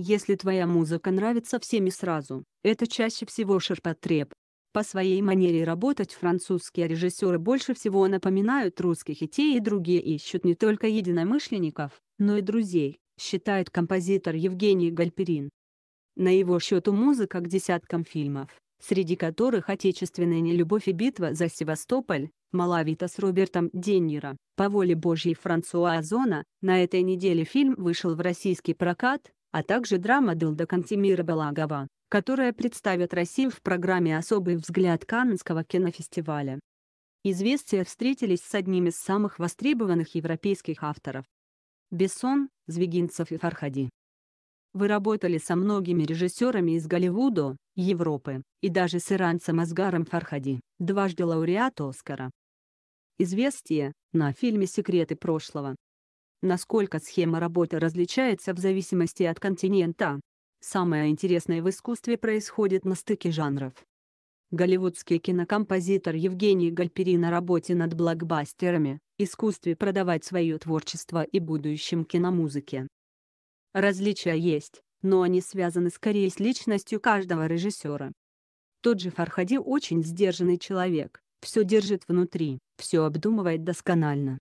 Если твоя музыка нравится всеми сразу, это чаще всего ширпотреб. По своей манере работать французские режиссеры больше всего напоминают русских, и те и другие ищут не только единомышленников, но и друзей, считает композитор Евгений Гальперин. На его счету музыка к десяткам фильмов, среди которых «Отечественная нелюбовь и битва за Севастополь», «Малавита с Робертом Денниро», «По воле Божьей» Франсуа Озона. На этой неделе фильм вышел в российский прокат, а также драма Дылда Кантимира Балагова, которая представит Россию в программе «Особый взгляд» Каннского кинофестиваля. Известия встретились с одним из самых востребованных европейских авторов. Бессон, Звегинцев и Фархади. Вы работали со многими режиссерами из Голливуда, Европы, и даже с иранцем Асгаром Фархади, дважды лауреат Оскара. Известие, на фильме «Секреты прошлого», Насколько схема работы различается в зависимости от континента? Самое интересное в искусстве происходит на стыке жанров. Голливудский кинокомпозитор Евгений Гальпери на работе над блокбастерами, искусстве продавать свое творчество и будущем киномузыке. Различия есть, но они связаны скорее с личностью каждого режиссера. Тот же Фархади очень сдержанный человек, все держит внутри, все обдумывает досконально.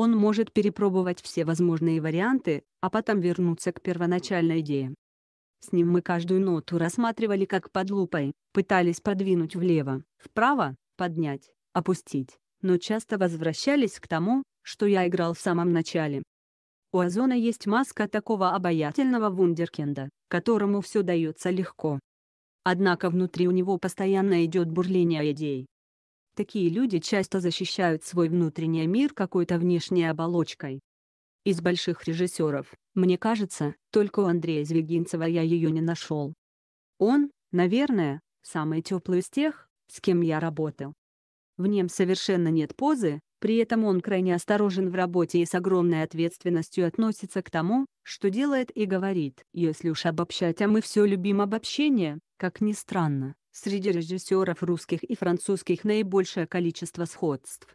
Он может перепробовать все возможные варианты, а потом вернуться к первоначальной идее. С ним мы каждую ноту рассматривали как под лупой, пытались подвинуть влево, вправо, поднять, опустить, но часто возвращались к тому, что я играл в самом начале. У Озона есть маска такого обаятельного вундеркинда, которому все дается легко. Однако внутри у него постоянно идет бурление идей, Такие люди часто защищают свой внутренний мир какой-то внешней оболочкой. Из больших режиссеров, мне кажется, только у Андрея Звегинцева я ее не нашел. Он, наверное, самый теплый из тех, с кем я работал. В нем совершенно нет позы, при этом он крайне осторожен в работе и с огромной ответственностью относится к тому, что делает и говорит. Если уж обобщать, а мы все любим обобщение, как ни странно, Среди режиссеров русских и французских наибольшее количество сходств.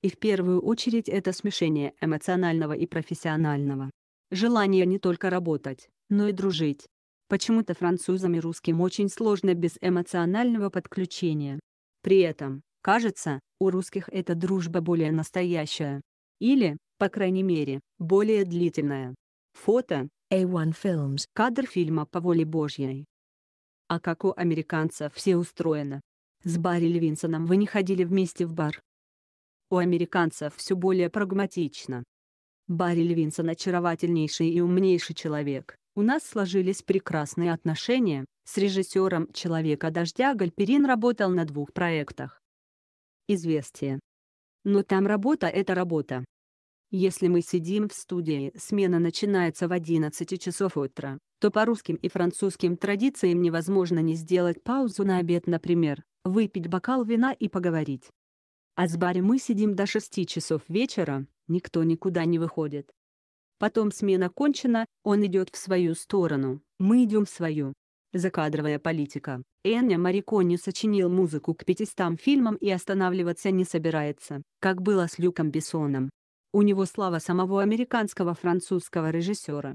И в первую очередь это смешение эмоционального и профессионального. Желание не только работать, но и дружить. Почему-то французам и русским очень сложно без эмоционального подключения. При этом, кажется, у русских эта дружба более настоящая. Или, по крайней мере, более длительная. Фото A1 Films. Кадр фильма «По воле Божьей». А как у американцев все устроено. С Барри Левинсоном вы не ходили вместе в бар. У американцев все более прагматично. Барри Левинсон очаровательнейший и умнейший человек. У нас сложились прекрасные отношения, с режиссером «Человека дождя» Гальперин работал на двух проектах. Известие. Но там работа — это работа. Если мы сидим в студии, смена начинается в 11 часов утра, то по русским и французским традициям невозможно не сделать паузу на обед, например, выпить бокал вина и поговорить. А с баре мы сидим до 6 часов вечера, никто никуда не выходит. Потом смена кончена, он идет в свою сторону, мы идем в свою. Закадровая политика. Энни Марикони сочинил музыку к 500 фильмам и останавливаться не собирается, как было с Люком Бессоном. У него слава самого американского французского режиссера.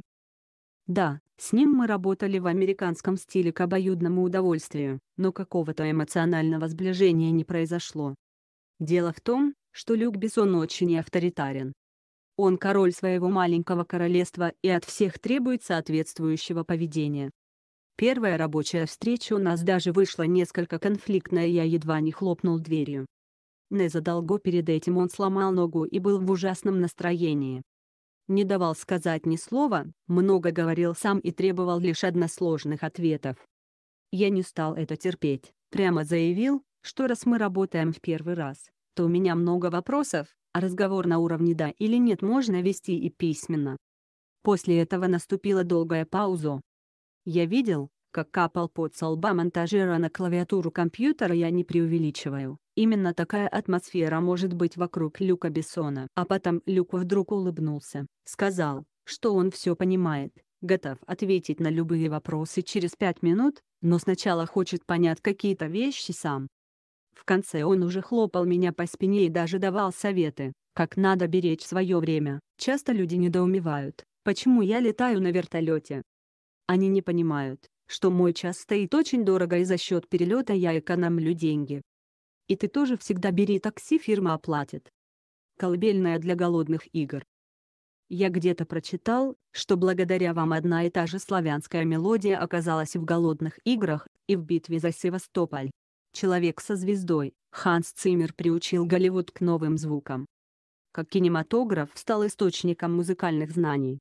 Да, с ним мы работали в американском стиле к обоюдному удовольствию, но какого-то эмоционального сближения не произошло. Дело в том, что Люк Бессон очень авторитарен. Он король своего маленького королевства и от всех требует соответствующего поведения. Первая рабочая встреча у нас даже вышла несколько конфликтная, я едва не хлопнул дверью незадолго перед этим он сломал ногу и был в ужасном настроении. Не давал сказать ни слова, много говорил сам и требовал лишь односложных ответов. Я не стал это терпеть, прямо заявил, что раз мы работаем в первый раз, то у меня много вопросов, а разговор на уровне «да» или «нет» можно вести и письменно. После этого наступила долгая пауза. Я видел, жестко капал под со монтажера на клавиатуру компьютера я не преувеличиваю. Именно такая атмосфера может быть вокруг Люка Бессона. А потом Люк вдруг улыбнулся, сказал, что он все понимает, готов ответить на любые вопросы через пять минут, но сначала хочет понять какие-то вещи сам. В конце он уже хлопал меня по спине и даже давал советы, как надо беречь свое время. Часто люди недоумевают, почему я летаю на вертолете. Они не понимают, что мой час стоит очень дорого и за счет перелета я экономлю деньги. И ты тоже всегда бери такси, фирма оплатит. Колыбельная для голодных игр. Я где-то прочитал, что благодаря вам одна и та же славянская мелодия оказалась в голодных играх и в битве за Севастополь. Человек со звездой, Ханс Циммер приучил Голливуд к новым звукам. Как кинематограф стал источником музыкальных знаний.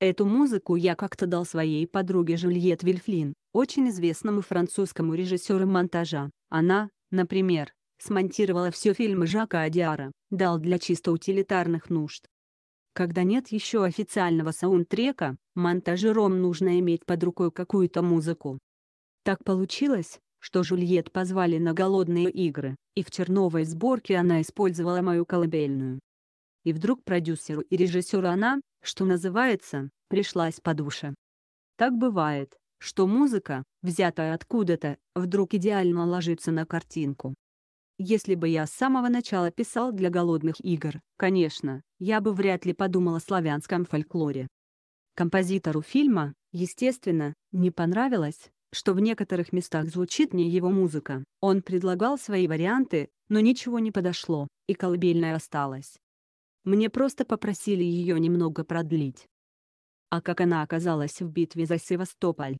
Эту музыку я как-то дал своей подруге Жюльет Вильфлин, очень известному французскому режиссеру монтажа. Она, например, смонтировала все фильмы Жака Адиара, дал для чисто утилитарных нужд. Когда нет еще официального саундтрека, монтажером нужно иметь под рукой какую-то музыку. Так получилось, что Жульет позвали на голодные игры, и в черновой сборке она использовала мою колыбельную. И вдруг продюсеру и режиссеру она, что называется, пришлась по душе. Так бывает, что музыка, взятая откуда-то, вдруг идеально ложится на картинку. Если бы я с самого начала писал для голодных игр, конечно, я бы вряд ли подумал о славянском фольклоре. Композитору фильма, естественно, не понравилось, что в некоторых местах звучит не его музыка. Он предлагал свои варианты, но ничего не подошло, и колыбельная осталась. Мне просто попросили ее немного продлить. А как она оказалась в битве за Севастополь?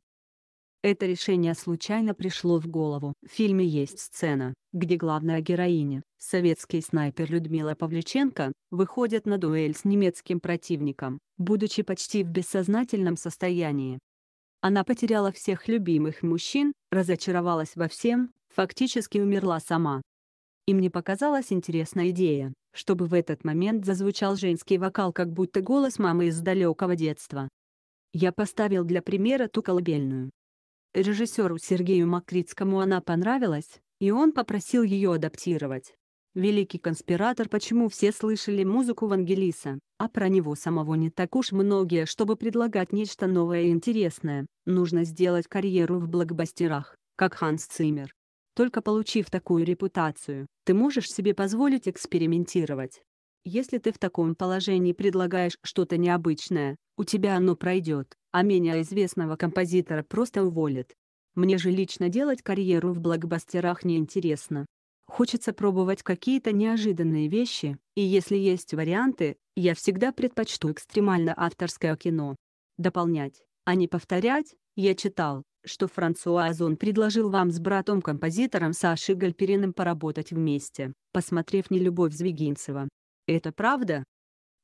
Это решение случайно пришло в голову. В фильме есть сцена, где главная героиня, советский снайпер Людмила Павлюченко, выходит на дуэль с немецким противником, будучи почти в бессознательном состоянии. Она потеряла всех любимых мужчин, разочаровалась во всем, фактически умерла сама. И мне показалась интересная идея, чтобы в этот момент зазвучал женский вокал как будто голос мамы из далекого детства. Я поставил для примера ту колыбельную. Режиссеру Сергею Макритскому она понравилась, и он попросил ее адаптировать. Великий конспиратор почему все слышали музыку Вангелиса, а про него самого не так уж многие, чтобы предлагать нечто новое и интересное, нужно сделать карьеру в блокбастерах, как Ханс Циммер. Только получив такую репутацию, ты можешь себе позволить экспериментировать. Если ты в таком положении предлагаешь что-то необычное, у тебя оно пройдет, а менее известного композитора просто уволят. Мне же лично делать карьеру в блокбастерах неинтересно. Хочется пробовать какие-то неожиданные вещи, и если есть варианты, я всегда предпочту экстремально авторское кино. Дополнять, а не повторять, я читал, что Франсуа Озон предложил вам с братом-композитором Сашей Гальпериным поработать вместе, посмотрев «Нелюбовь Звегинцева». Это правда?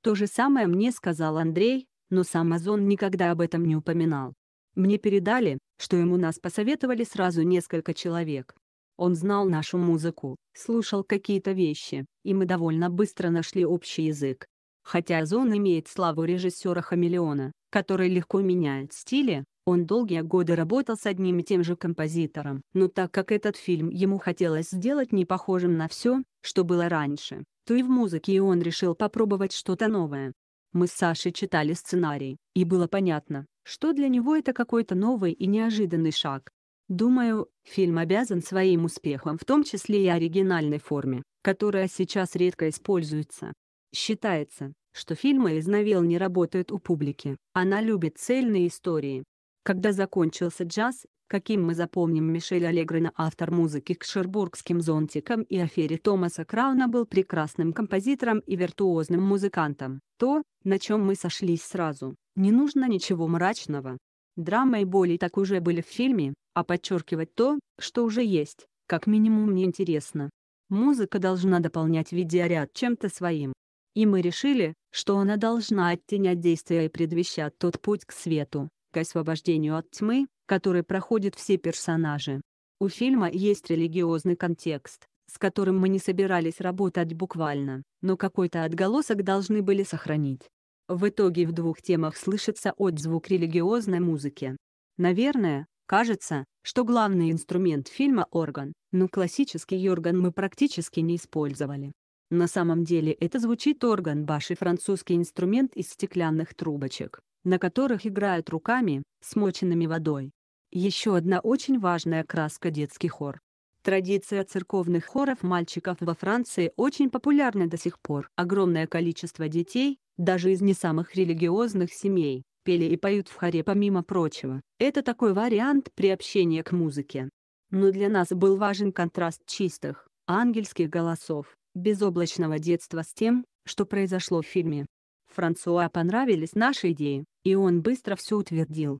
То же самое мне сказал Андрей, но сам Озон никогда об этом не упоминал. Мне передали, что ему нас посоветовали сразу несколько человек. Он знал нашу музыку, слушал какие-то вещи, и мы довольно быстро нашли общий язык. Хотя Озон имеет славу режиссера Хамелеона, который легко меняет стили, он долгие годы работал с одним и тем же композитором, но так как этот фильм ему хотелось сделать не похожим на все, что было раньше, то и в музыке он решил попробовать что-то новое. Мы с Сашей читали сценарий, и было понятно, что для него это какой-то новый и неожиданный шаг. Думаю, фильм обязан своим успехом в том числе и оригинальной форме, которая сейчас редко используется. Считается, что фильмы из новелл не работают у публики, она любит цельные истории, когда закончился джаз, каким мы запомним Мишель Аллегрина, автор музыки к шербургским зонтикам и афере Томаса Крауна был прекрасным композитором и виртуозным музыкантом, то, на чем мы сошлись сразу, не нужно ничего мрачного. Драма и боли так уже были в фильме, а подчеркивать то, что уже есть, как минимум мне интересно. Музыка должна дополнять видеоряд чем-то своим. И мы решили, что она должна оттенять действия и предвещать тот путь к свету, к освобождению от тьмы, который проходит все персонажи. У фильма есть религиозный контекст, с которым мы не собирались работать буквально, но какой-то отголосок должны были сохранить. В итоге в двух темах слышится отзвук религиозной музыки. Наверное, кажется, что главный инструмент фильма – орган, но классический орган мы практически не использовали. На самом деле это звучит орган баши французский инструмент из стеклянных трубочек на которых играют руками, смоченными водой. Еще одна очень важная краска – детский хор. Традиция церковных хоров мальчиков во Франции очень популярна до сих пор. Огромное количество детей, даже из не самых религиозных семей, пели и поют в хоре помимо прочего. Это такой вариант приобщения к музыке. Но для нас был важен контраст чистых, ангельских голосов, безоблачного детства с тем, что произошло в фильме. Франсуа понравились наши идеи, и он быстро все утвердил.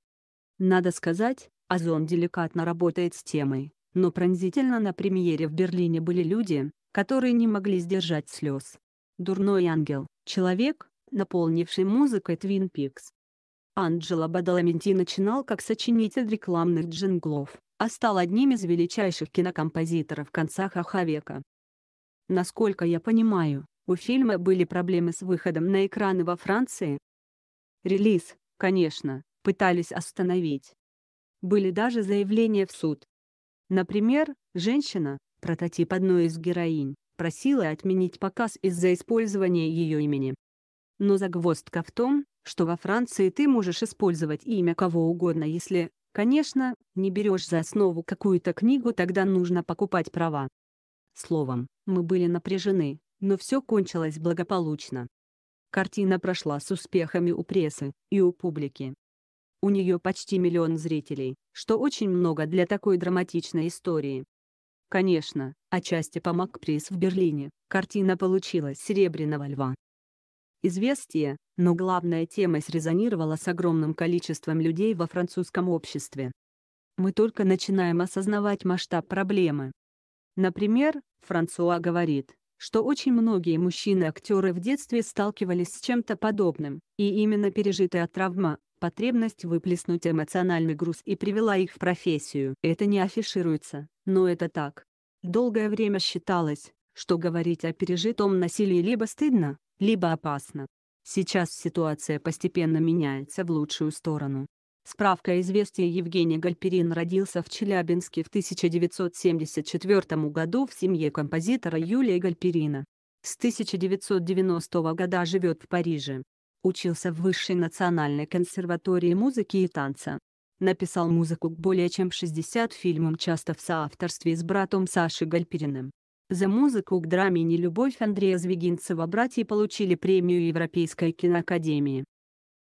Надо сказать, Озон деликатно работает с темой, но пронзительно на премьере в Берлине были люди, которые не могли сдержать слез. Дурной ангел, человек, наполнивший музыкой Твин Пикс. Анджело Бадаламенти начинал как сочинитель рекламных джинглов, а стал одним из величайших кинокомпозиторов конца ХХ века. Насколько я понимаю, у фильма были проблемы с выходом на экраны во Франции. Релиз, конечно, пытались остановить. Были даже заявления в суд. Например, женщина, прототип одной из героинь, просила отменить показ из-за использования ее имени. Но загвоздка в том, что во Франции ты можешь использовать имя кого угодно, если, конечно, не берешь за основу какую-то книгу, тогда нужно покупать права. Словом, мы были напряжены, но все кончилось благополучно. Картина прошла с успехами у прессы и у публики. У нее почти миллион зрителей, что очень много для такой драматичной истории. Конечно, отчасти помог приз в Берлине, картина получила «Серебряного льва». Известие, но главная тема срезонировала с огромным количеством людей во французском обществе. Мы только начинаем осознавать масштаб проблемы. Например, Франсуа говорит, что очень многие мужчины-актеры в детстве сталкивались с чем-то подобным, и именно пережитая травма, потребность выплеснуть эмоциональный груз и привела их в профессию. Это не афишируется, но это так. Долгое время считалось, что говорить о пережитом насилии либо стыдно, либо опасно. Сейчас ситуация постепенно меняется в лучшую сторону. Справка известия Евгений Гальперин родился в Челябинске в 1974 году в семье композитора Юлии Гальперина. С 1990 года живет в Париже. Учился в Высшей национальной консерватории музыки и танца. Написал музыку к более чем 60 фильмам часто в соавторстве с братом Сашей Гальпериным. За музыку к драме «Нелюбовь» Андрея Звегинцева братья получили премию Европейской киноакадемии.